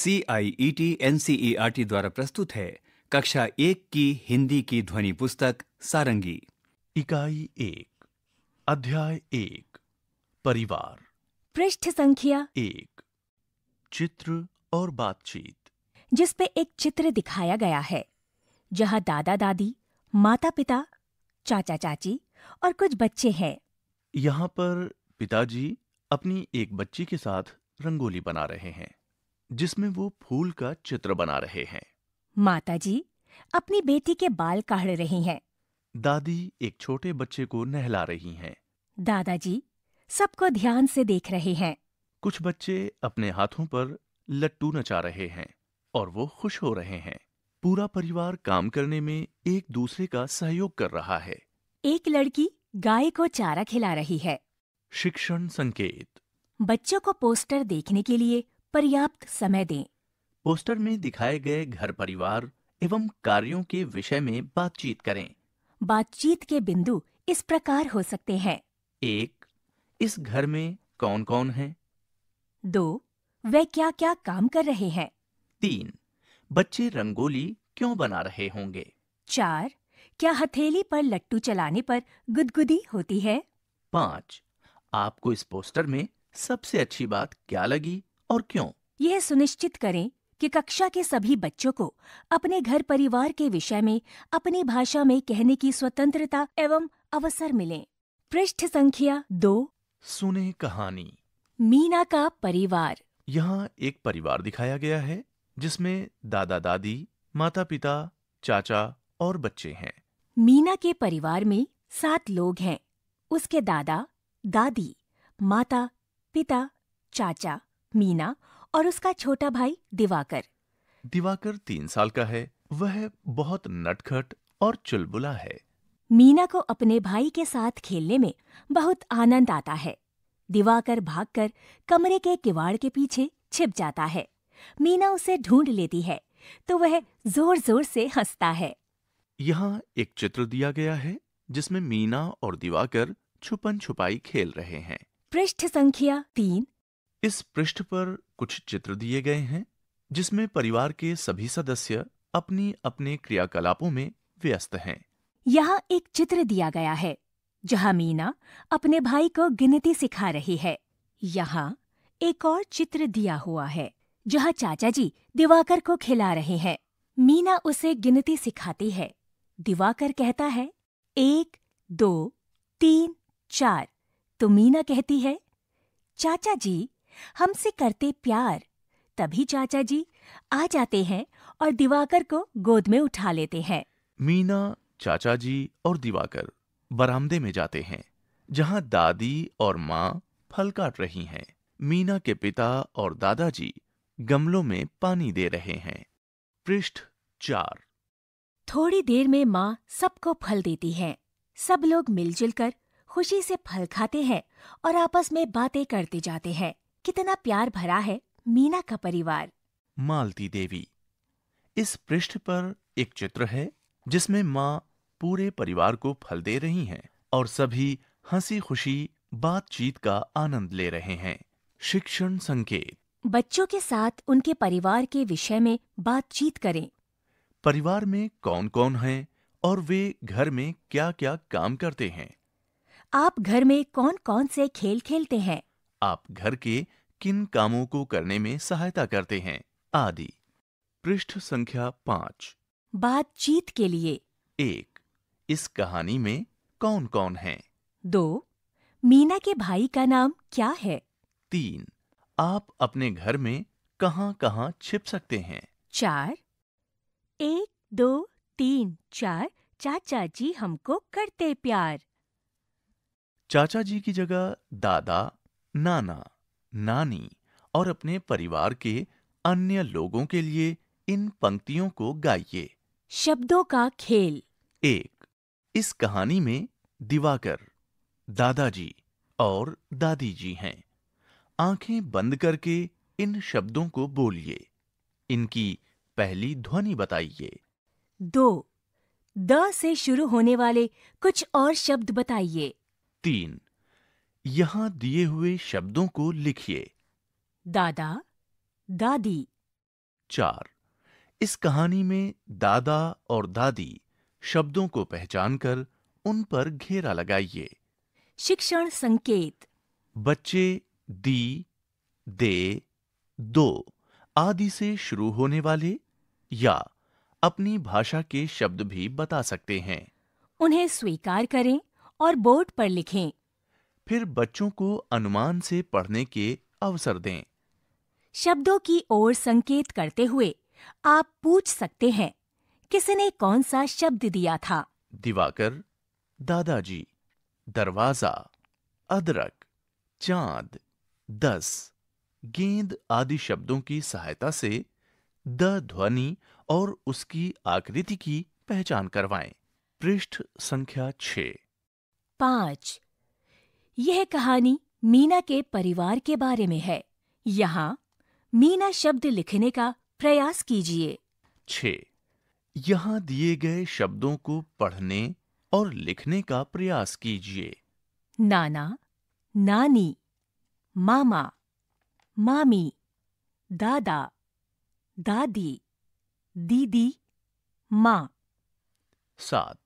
C I E T N C E R T द्वारा प्रस्तुत है कक्षा एक की हिंदी की ध्वनि पुस्तक सारंगी इकाई एक अध्याय एक परिवार पृष्ठ संख्या एक चित्र और बातचीत जिस पे एक चित्र दिखाया गया है जहाँ दादा दादी माता पिता चाचा चाची और कुछ बच्चे हैं यहाँ पर पिताजी अपनी एक बच्ची के साथ रंगोली बना रहे हैं जिसमें वो फूल का चित्र बना रहे हैं माताजी अपनी बेटी के बाल काढ़ रही हैं दादी एक छोटे बच्चे को नहला रही हैं दादाजी सबको ध्यान से देख रहे हैं कुछ बच्चे अपने हाथों पर लट्टू नचा रहे हैं और वो खुश हो रहे हैं पूरा परिवार काम करने में एक दूसरे का सहयोग कर रहा है एक लड़की गाय को चारा खिला रही है शिक्षण संकेत बच्चों को पोस्टर देखने के लिए पर्याप्त समय दें पोस्टर में दिखाए गए घर परिवार एवं कार्यों के विषय में बातचीत करें बातचीत के बिंदु इस प्रकार हो सकते हैं एक इस घर में कौन कौन है दो वे क्या क्या काम कर रहे हैं तीन बच्चे रंगोली क्यों बना रहे होंगे चार क्या हथेली पर लट्टू चलाने पर गुदगुदी होती है पाँच आपको इस पोस्टर में सबसे अच्छी बात क्या लगी और क्यों यह सुनिश्चित करें कि कक्षा के सभी बच्चों को अपने घर परिवार के विषय में अपनी भाषा में कहने की स्वतंत्रता एवं अवसर मिले पृष्ठ संख्या दो सुने कहानी मीना का परिवार यहाँ एक परिवार दिखाया गया है जिसमें दादा दादी माता पिता चाचा और बच्चे हैं मीना के परिवार में सात लोग हैं उसके दादा दादी माता पिता चाचा मीना और उसका छोटा भाई दिवाकर दिवाकर तीन साल का है वह बहुत नटखट और चुलबुला है मीना को अपने भाई के साथ खेलने में बहुत आनंद आता है दिवाकर भागकर कमरे के किवाड़ के पीछे छिप जाता है मीना उसे ढूंढ लेती है तो वह जोर जोर से हंसता है यहाँ एक चित्र दिया गया है जिसमें मीना और दिवाकर छुपन छुपाई खेल रहे हैं पृष्ठ संख्या तीन इस पृष्ठ पर कुछ चित्र दिए गए हैं जिसमें परिवार के सभी सदस्य अपनी अपने क्रियाकलापों में व्यस्त हैं यहाँ एक चित्र दिया गया है जहाँ मीना अपने भाई को गिनती सिखा रही है यहाँ एक और चित्र दिया हुआ है जहाँ चाचा जी दिवाकर को खिला रहे हैं मीना उसे गिनती सिखाती है दिवाकर कहता है एक दो तीन चार तो मीना कहती है चाचा जी हमसे करते प्यार तभी चाचा जी आ जाते हैं और दिवाकर को गोद में उठा लेते हैं मीना चाचा जी और दिवाकर बरामदे में जाते हैं जहां दादी और माँ फल काट रही हैं मीना के पिता और दादाजी गमलों में पानी दे रहे हैं पृष्ठ चार थोड़ी देर में माँ सबको फल देती है सब लोग मिलजुल कर खुशी से फल खाते हैं और आपस में बातें करते जाते हैं कितना प्यार भरा है मीना का परिवार मालती देवी इस पृष्ठ पर एक चित्र है जिसमें माँ पूरे परिवार को फल दे रही हैं और सभी हंसी खुशी बातचीत का आनंद ले रहे हैं शिक्षण संकेत बच्चों के साथ उनके परिवार के विषय में बातचीत करें परिवार में कौन-कौन है और वे घर में क्या-क्या काम करते हैं आप घर में कौन-कौन से खेल खेलते हैं आप घर के किन कामों को करने में सहायता करते हैं आदि पृष्ठ संख्या पाँच बातचीत के लिए एक इस कहानी में कौन कौन है दो मीना के भाई का नाम क्या है तीन आप अपने घर में कहाँ कहाँ छिप सकते हैं चार एक दो तीन चार चाचा जी हमको करते प्यार चाचा जी की जगह दादा नाना नानी और अपने परिवार के अन्य लोगों के लिए इन पंक्तियों को गाइए शब्दों का खेल एक इस कहानी में दिवाकर दादाजी और दादी जी हैं आंखें बंद करके इन शब्दों को बोलिए इनकी पहली ध्वनि बताइए दो द से शुरू होने वाले कुछ और शब्द बताइए तीन यहाँ दिए हुए शब्दों को लिखिए दादा दादी चार इस कहानी में दादा और दादी शब्दों को पहचानकर उन पर घेरा लगाइए शिक्षण संकेत बच्चे दी दे दो आदि से शुरू होने वाले या अपनी भाषा के शब्द भी बता सकते हैं उन्हें स्वीकार करें और बोर्ड पर लिखें फिर बच्चों को अनुमान से पढ़ने के अवसर दें शब्दों की ओर संकेत करते हुए आप पूछ सकते हैं किसने कौन सा शब्द दिया था दिवाकर दादाजी दरवाजा अदरक चांद दस गेंद आदि शब्दों की सहायता से द ध्वनि और उसकी आकृति की पहचान करवाएं। पृष्ठ संख्या छ पाँच यह कहानी मीना के परिवार के बारे में है यहाँ मीना शब्द लिखने का प्रयास कीजिए छ यहाँ दिए गए शब्दों को पढ़ने और लिखने का प्रयास कीजिए नाना नानी मामा मामी दादा दादी दीदी माँ सात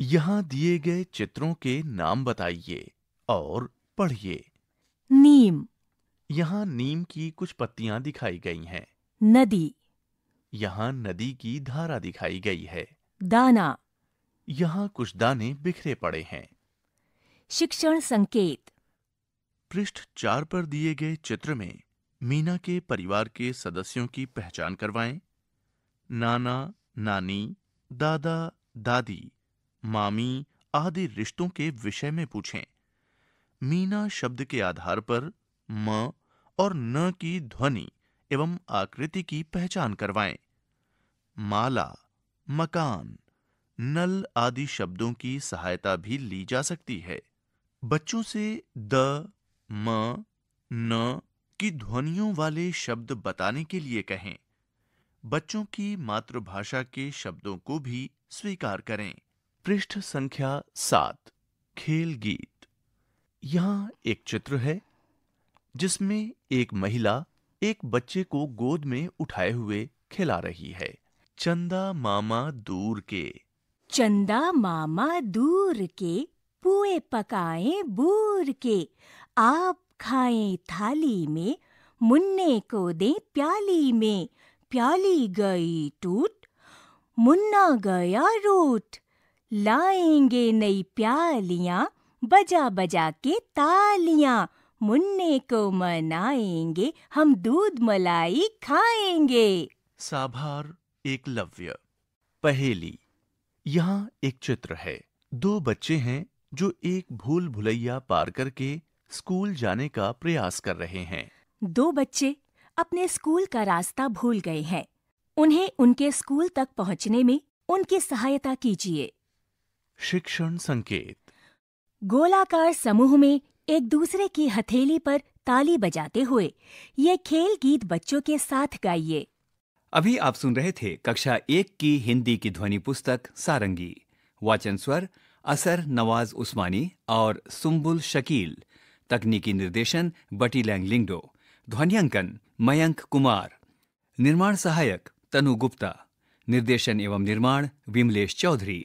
यहाँ दिए गए चित्रों के नाम बताइए और पढ़िए नीम यहाँ नीम की कुछ पत्तियां दिखाई गई हैं नदी यहाँ नदी की धारा दिखाई गई है दाना यहाँ कुछ दाने बिखरे पड़े हैं शिक्षण संकेत पृष्ठ चार पर दिए गए चित्र में मीना के परिवार के सदस्यों की पहचान करवाएं नाना नानी दादा दादी मामी आदि रिश्तों के विषय में पूछें मीना शब्द के आधार पर म और न की ध्वनि एवं आकृति की पहचान करवाएं माला मकान नल आदि शब्दों की सहायता भी ली जा सकती है बच्चों से द म न की ध्वनियों वाले शब्द बताने के लिए कहें बच्चों की मातृभाषा के शब्दों को भी स्वीकार करें पृष्ठ संख्या सात खेल गीत यहां एक चित्र है जिसमें एक महिला एक बच्चे को गोद में उठाए हुए खिला रही है चंदा मामा दूर के चंदा मामा दूर के पुए पकाए बूर के आप खाए थाली में मुन्ने को दे प्याली में प्याली गई टूट मुन्ना गया रूट लाएंगे नई प्यालियां बजा बजा के तालियां मुन्ने को मनाएंगे हम दूध मलाई खाएंगे साभार लव्य पहेली यहाँ एक चित्र है दो बच्चे हैं जो एक भूल भुलैया पार करके स्कूल जाने का प्रयास कर रहे हैं दो बच्चे अपने स्कूल का रास्ता भूल गए हैं उन्हें उनके स्कूल तक पहुंचने में उनकी सहायता कीजिए शिक्षण संकेत गोलाकार समूह में एक दूसरे की हथेली पर ताली बजाते हुए ये खेल गीत बच्चों के साथ गाइए अभी आप सुन रहे थे कक्षा एक की हिंदी की ध्वनि पुस्तक सारंगी वाचन स्वर असर नवाज उस्मानी और सुम्बुल शकील तकनीकी निर्देशन बटी लैंग लिंगडो ध्वनियांकन मयंक कुमार निर्माण सहायक तनु गुप्ता निर्देशन एवं निर्माण विमलेश चौधरी